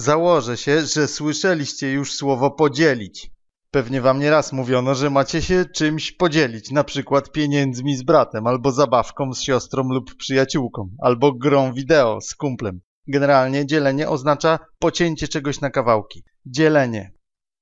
Założę się, że słyszeliście już słowo podzielić. Pewnie wam nieraz mówiono, że macie się czymś podzielić, na przykład pieniędzmi z bratem, albo zabawką z siostrą lub przyjaciółką, albo grą wideo z kumplem. Generalnie dzielenie oznacza pocięcie czegoś na kawałki. Dzielenie.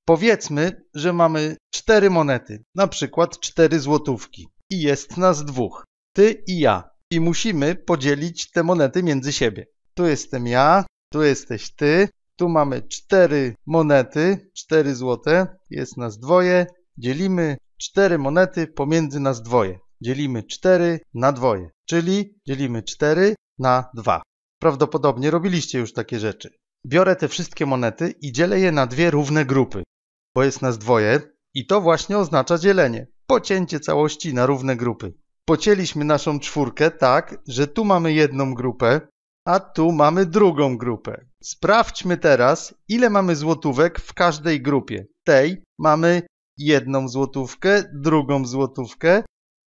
Powiedzmy, że mamy cztery monety, na przykład cztery złotówki i jest nas dwóch, ty i ja. I musimy podzielić te monety między siebie. Tu jestem ja, tu jesteś ty, tu mamy cztery monety, cztery złote, jest nas dwoje. Dzielimy cztery monety pomiędzy nas dwoje. Dzielimy cztery na dwoje, czyli dzielimy cztery na dwa. Prawdopodobnie robiliście już takie rzeczy. Biorę te wszystkie monety i dzielę je na dwie równe grupy, bo jest nas dwoje i to właśnie oznacza dzielenie. Pocięcie całości na równe grupy. Pocięliśmy naszą czwórkę tak, że tu mamy jedną grupę, a tu mamy drugą grupę. Sprawdźmy teraz, ile mamy złotówek w każdej grupie. W tej mamy jedną złotówkę, drugą złotówkę.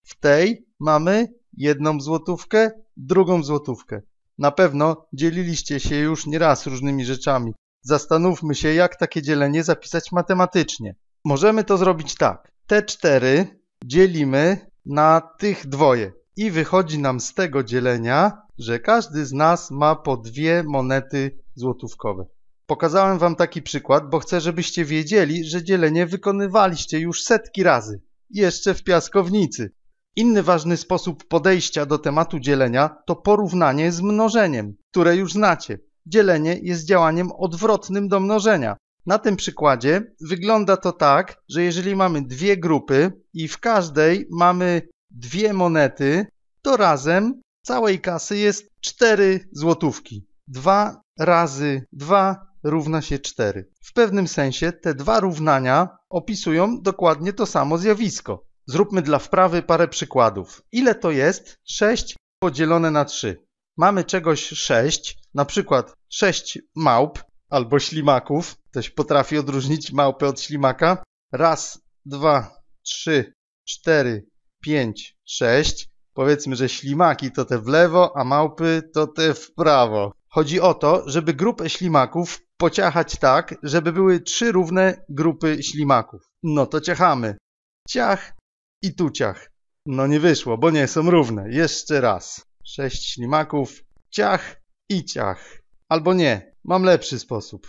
W tej mamy jedną złotówkę, drugą złotówkę. Na pewno dzieliliście się już nieraz różnymi rzeczami. Zastanówmy się, jak takie dzielenie zapisać matematycznie. Możemy to zrobić tak. Te cztery dzielimy na tych dwoje. I wychodzi nam z tego dzielenia, że każdy z nas ma po dwie monety złotówkowe. Pokazałem wam taki przykład, bo chcę, żebyście wiedzieli, że dzielenie wykonywaliście już setki razy, jeszcze w piaskownicy. Inny ważny sposób podejścia do tematu dzielenia to porównanie z mnożeniem, które już znacie. Dzielenie jest działaniem odwrotnym do mnożenia. Na tym przykładzie wygląda to tak, że jeżeli mamy dwie grupy i w każdej mamy dwie monety, to razem całej kasy jest 4 złotówki. 2 razy 2 równa się 4. W pewnym sensie te dwa równania opisują dokładnie to samo zjawisko. Zróbmy dla wprawy parę przykładów. Ile to jest 6 podzielone na 3? Mamy czegoś 6, na przykład 6 małp albo ślimaków. Ktoś potrafi odróżnić małpę od ślimaka. Raz, dwa, trzy, cztery, 5, 6. Powiedzmy, że ślimaki to te w lewo, a małpy to te w prawo. Chodzi o to, żeby grupę ślimaków pociachać tak, żeby były trzy równe grupy ślimaków. No to ciachamy. Ciach i tu ciach. No nie wyszło, bo nie są równe. Jeszcze raz. Sześć ślimaków. Ciach i ciach. Albo nie. Mam lepszy sposób.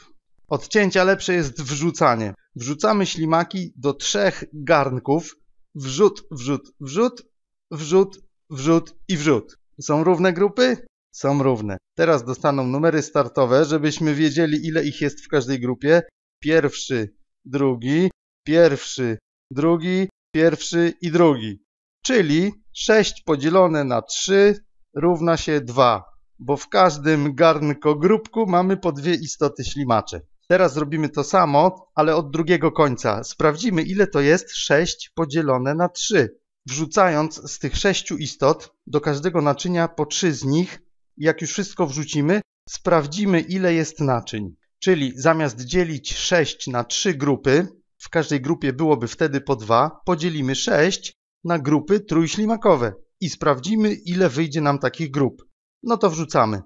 Odcięcia lepsze jest wrzucanie. Wrzucamy ślimaki do trzech garnków, wrzut, wrzut, wrzut, wrzut, wrzut i wrzut. Są równe grupy? Są równe. Teraz dostaną numery startowe, żebyśmy wiedzieli ile ich jest w każdej grupie. Pierwszy, drugi, pierwszy, drugi, pierwszy i drugi. Czyli 6 podzielone na 3 równa się 2, bo w każdym garnko grupku mamy po dwie istoty ślimacze. Teraz zrobimy to samo, ale od drugiego końca. Sprawdzimy, ile to jest 6 podzielone na 3. Wrzucając z tych sześciu istot do każdego naczynia po trzy z nich, jak już wszystko wrzucimy, sprawdzimy, ile jest naczyń. Czyli zamiast dzielić 6 na 3 grupy, w każdej grupie byłoby wtedy po 2, podzielimy 6 na grupy trójślimakowe i sprawdzimy, ile wyjdzie nam takich grup. No to wrzucamy.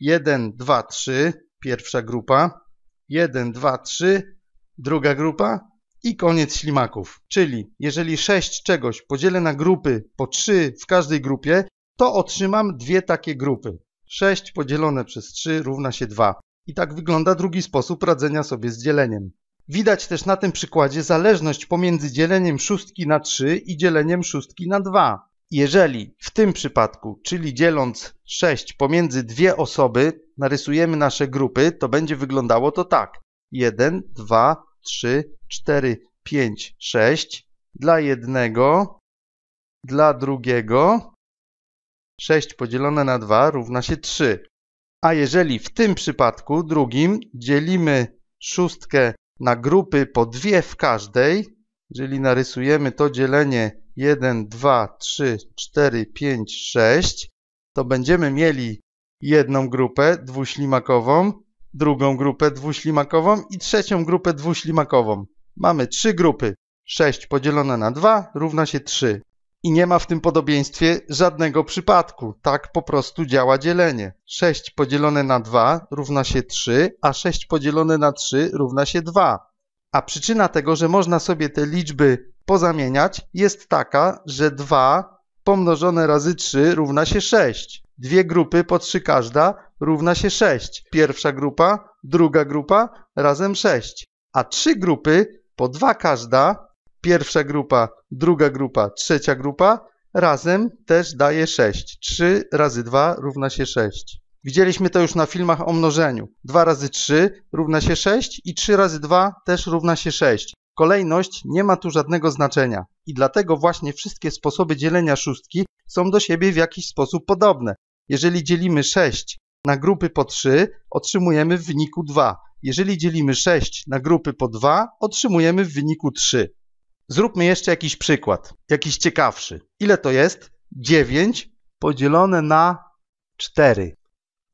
1, 2, 3, pierwsza grupa. 1, 2, 3, druga grupa i koniec ślimaków. Czyli jeżeli 6 czegoś podzielę na grupy po 3 w każdej grupie, to otrzymam dwie takie grupy. 6 podzielone przez 3 równa się 2. I tak wygląda drugi sposób radzenia sobie z dzieleniem. Widać też na tym przykładzie zależność pomiędzy dzieleniem szóstki na 3 i dzieleniem szóstki na 2. Jeżeli w tym przypadku, czyli dzieląc 6 pomiędzy dwie osoby, narysujemy nasze grupy, to będzie wyglądało to tak. 1, 2, 3, 4, 5, 6 dla jednego, dla drugiego. 6 podzielone na 2 równa się 3. A jeżeli w tym przypadku, drugim, dzielimy szóstkę na grupy po dwie w każdej, jeżeli narysujemy to dzielenie 1, 2, 3, 4, 5, 6, to będziemy mieli jedną grupę dwuślimakową, drugą grupę dwuślimakową i trzecią grupę dwuślimakową. Mamy trzy grupy. 6 podzielone na 2 równa się 3. I nie ma w tym podobieństwie żadnego przypadku. Tak po prostu działa dzielenie. 6 podzielone na 2 równa się 3, a 6 podzielone na 3 równa się 2. A przyczyna tego, że można sobie te liczby pozamieniać, jest taka, że 2 pomnożone razy 3 równa się 6. Dwie grupy po 3 każda równa się 6. Pierwsza grupa, druga grupa razem 6. A trzy grupy po 2 każda, pierwsza grupa, druga grupa, trzecia grupa razem też daje 6. 3 razy 2 równa się 6. Widzieliśmy to już na filmach o mnożeniu. 2 razy 3 równa się 6 i 3 razy 2 też równa się 6. Kolejność nie ma tu żadnego znaczenia i dlatego właśnie wszystkie sposoby dzielenia szóstki są do siebie w jakiś sposób podobne. Jeżeli dzielimy 6 na grupy po 3, otrzymujemy w wyniku 2. Jeżeli dzielimy 6 na grupy po 2, otrzymujemy w wyniku 3. Zróbmy jeszcze jakiś przykład, jakiś ciekawszy. Ile to jest? 9 podzielone na 4.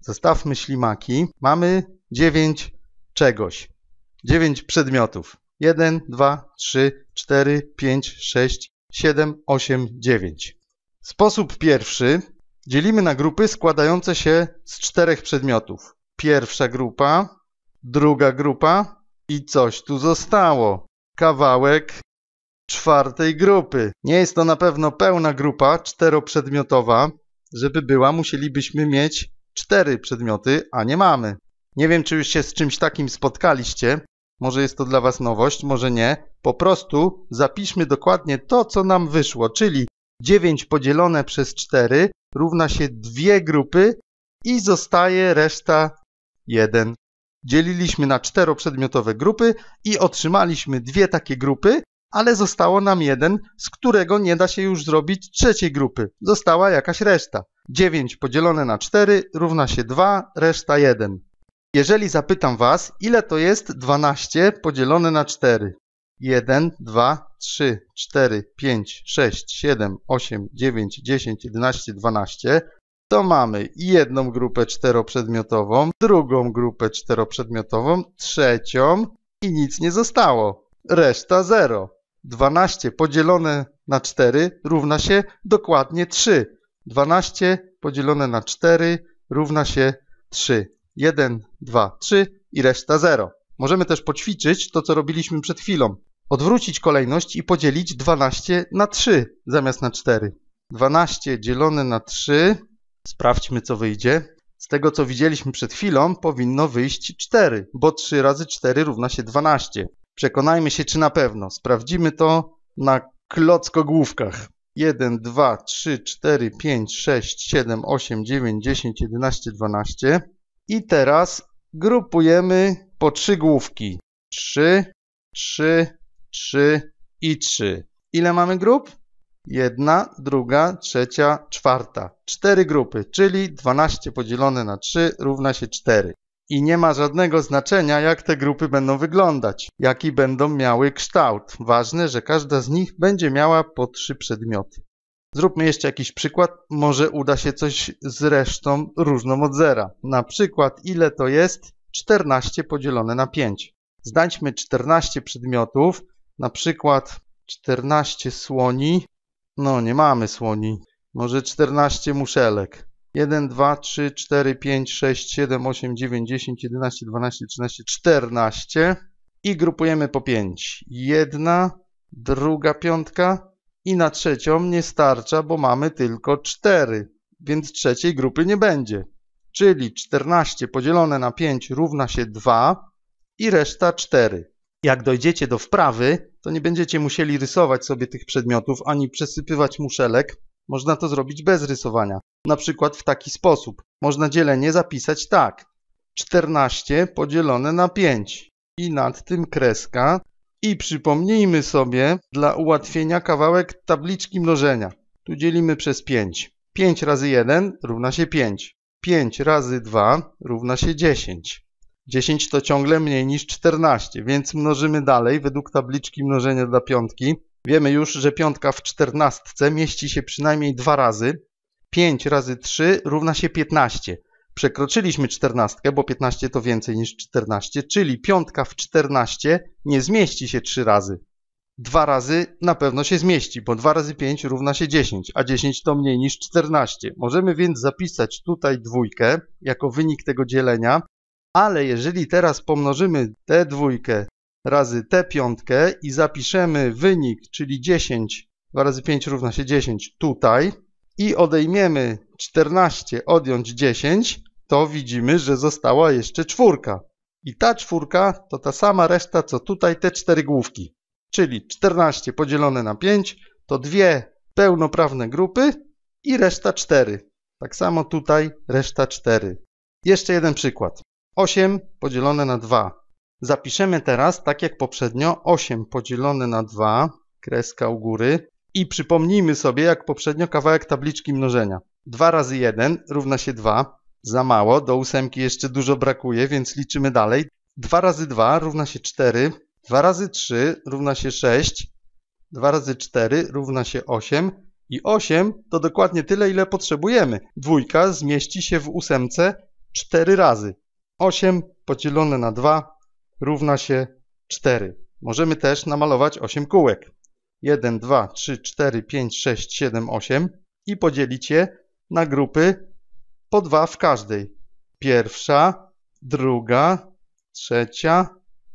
Zestawmy ślimaki. Mamy 9 czegoś. 9 przedmiotów. 1, 2, 3, 4, 5, 6, 7, 8, 9. Sposób pierwszy. Dzielimy na grupy składające się z czterech przedmiotów. Pierwsza grupa, druga grupa i coś tu zostało. Kawałek czwartej grupy. Nie jest to na pewno pełna grupa czteroprzedmiotowa. Żeby była, musielibyśmy mieć cztery przedmioty, a nie mamy. Nie wiem, czy już się z czymś takim spotkaliście. Może jest to dla Was nowość, może nie. Po prostu zapiszmy dokładnie to, co nam wyszło, czyli 9 podzielone przez 4 równa się dwie grupy i zostaje reszta 1. Dzieliliśmy na czteroprzedmiotowe grupy i otrzymaliśmy dwie takie grupy, ale zostało nam jeden, z którego nie da się już zrobić trzeciej grupy. Została jakaś reszta. 9 podzielone na 4 równa się 2, reszta 1. Jeżeli zapytam Was, ile to jest 12 podzielone na 4? 1, 2, 3, 4, 5, 6, 7, 8, 9, 10, 11, 12 to mamy jedną grupę czteroprzedmiotową, drugą grupę czteroprzedmiotową, trzecią i nic nie zostało. Reszta 0. 12 podzielone na 4 równa się dokładnie 3. 12 podzielone na 4 równa się 3. 1, 2, 3 i reszta 0. Możemy też poćwiczyć to, co robiliśmy przed chwilą. Odwrócić kolejność i podzielić 12 na 3 zamiast na 4. 12 dzielone na 3. Sprawdźmy, co wyjdzie. Z tego, co widzieliśmy przed chwilą, powinno wyjść 4, bo 3 razy 4 równa się 12. Przekonajmy się, czy na pewno. Sprawdzimy to na klockogłówkach. 1, 2, 3, 4, 5, 6, 7, 8, 9, 10, 11, 12. I teraz grupujemy po trzy główki. 3, 3, 3 i 3. Ile mamy grup? Jedna, druga, trzecia, czwarta. Cztery grupy, czyli 12 podzielone na 3 równa się 4 i nie ma żadnego znaczenia, jak te grupy będą wyglądać, jaki będą miały kształt. Ważne, że każda z nich będzie miała po trzy przedmioty. Zróbmy jeszcze jakiś przykład, może uda się coś z resztą różną od zera. Na przykład ile to jest 14 podzielone na 5. Znajdźmy 14 przedmiotów, na przykład 14 słoni. No nie mamy słoni, może 14 muszelek. 1, 2, 3, 4, 5, 6, 7, 8, 9, 10, 11, 12, 13, 14 i grupujemy po 5. Jedna, druga piątka i na trzecią nie starcza, bo mamy tylko 4, więc trzeciej grupy nie będzie. Czyli 14 podzielone na 5 równa się 2 i reszta 4. Jak dojdziecie do wprawy, to nie będziecie musieli rysować sobie tych przedmiotów ani przesypywać muszelek, można to zrobić bez rysowania, na przykład w taki sposób. Można dzielenie zapisać tak. 14 podzielone na 5 i nad tym kreska i przypomnijmy sobie dla ułatwienia kawałek tabliczki mnożenia. Tu dzielimy przez 5. 5 razy 1 równa się 5. 5 razy 2 równa się 10. 10 to ciągle mniej niż 14, więc mnożymy dalej według tabliczki mnożenia dla piątki. Wiemy już, że piątka w czternastce mieści się przynajmniej dwa razy. 5 razy 3 równa się 15. Przekroczyliśmy czternastkę, bo 15 to więcej niż 14, czyli piątka w 14 nie zmieści się trzy razy. Dwa razy na pewno się zmieści, bo 2 razy 5 równa się 10, a 10 to mniej niż 14. Możemy więc zapisać tutaj dwójkę jako wynik tego dzielenia, ale jeżeli teraz pomnożymy tę dwójkę razy tę piątkę i zapiszemy wynik, czyli 10, 2 razy 5 równa się 10 tutaj i odejmiemy 14, odjąć 10, to widzimy, że została jeszcze czwórka. I ta czwórka to ta sama reszta, co tutaj te cztery główki. Czyli 14 podzielone na 5 to dwie pełnoprawne grupy i reszta 4. Tak samo tutaj reszta 4. Jeszcze jeden przykład. 8 podzielone na 2 Zapiszemy teraz, tak jak poprzednio, 8 podzielone na 2, kreska u góry. I przypomnijmy sobie, jak poprzednio, kawałek tabliczki mnożenia. 2 razy 1 równa się 2. Za mało, do ósemki jeszcze dużo brakuje, więc liczymy dalej. 2 razy 2 równa się 4. 2 razy 3 równa się 6. 2 razy 4 równa się 8. I 8 to dokładnie tyle, ile potrzebujemy. Dwójka zmieści się w ósemce 4 razy. 8 podzielone na 2 równa się 4. Możemy też namalować 8 kółek. 1, 2, 3, 4, 5, 6, 7, 8 i podzielić je na grupy po dwa w każdej. Pierwsza, druga, trzecia,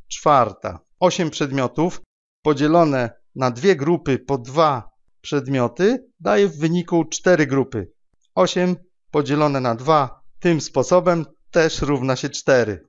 czwarta. 8 przedmiotów podzielone na dwie grupy po dwa przedmioty daje w wyniku 4 grupy. 8 podzielone na 2 tym sposobem też równa się 4.